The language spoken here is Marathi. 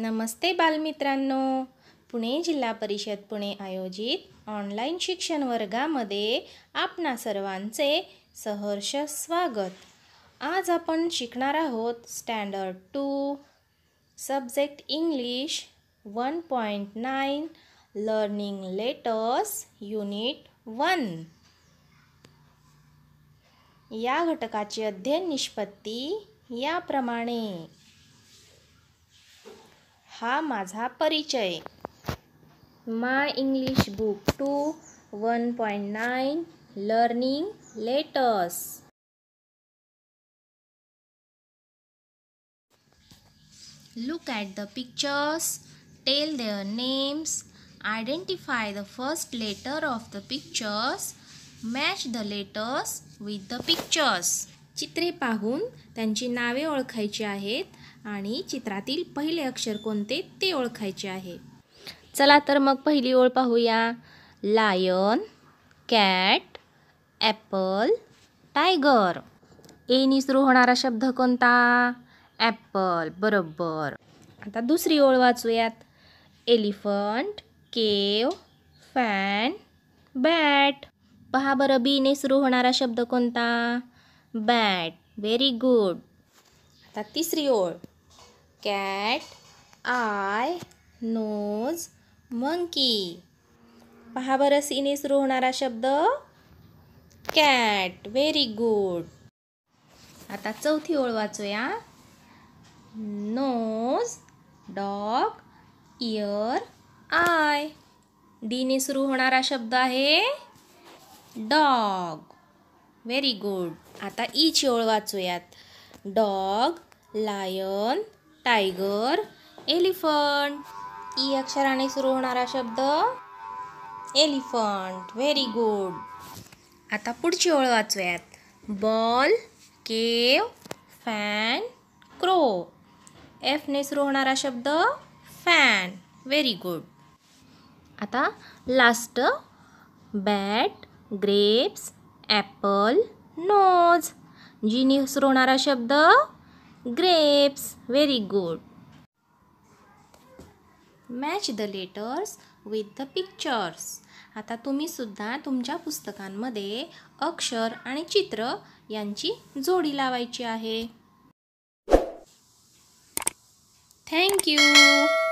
नमस्ते बालमित्रांनो पुणे जिल्हा परिषद पुणे आयोजित ऑनलाईन शिक्षण वर्गामध्ये आपणा सर्वांचे सहर्ष स्वागत आज आपण शिकणार आहोत standard two subject English one point nine learning letters unit one या घटकाची अध्ययन निष्पत्ती याप्रमाणे हा माझा परिचय my English book two one point nine learning letters Look at the pictures, tell their names, identify the first letter of the pictures, match the letters with the pictures. चित्रे पाहून त्यांची नावे ओळखायची आहेत आणि चित्रातील पहिले अक्षर कोणते ते ओळखायचे आहे चला तर मग पहिली ओळ पाहूया लायन कॅट ॲपल टायगर एनी सुरू होणारा शब्द कोणता ॲपल बरोबर आता दुसरी ओळ वाचूयात एलिफंट केव फॅन बॅट पहा बरं बीने सुरू होणारा शब्द कोणता बॅट व्हेरी गुड आता तिसरी ओळ कॅट आय नोज मंकी पहा बरं सीने सुरू होणारा शब्द कॅट व्हेरी गुड आता चौथी ओळ वाचूया नोज डॉग इयर आय डीने सुरू होणारा शब्द आहे डॉग व्हेरी गुड आता ईची ओळ वाचूयात dog lion tiger elephant E अक्षराने सुरू होणारा शब्द एलिफंट व्हेरी गुड आता पुढची ओळ वाचूयात बॉल केव फॅन क्रो एफने सुरू होणारा शब्द फॅन व्हेरी गुड आता last bat grapes apple nose G सुरवणारा शब्द grapes very good match the letters with the pictures आता तुम्ही सुद्धा तुमच्या पुस्तकांमध्ये अक्षर आणि चित्र यांची जोडी लावायची आहे थँक्यू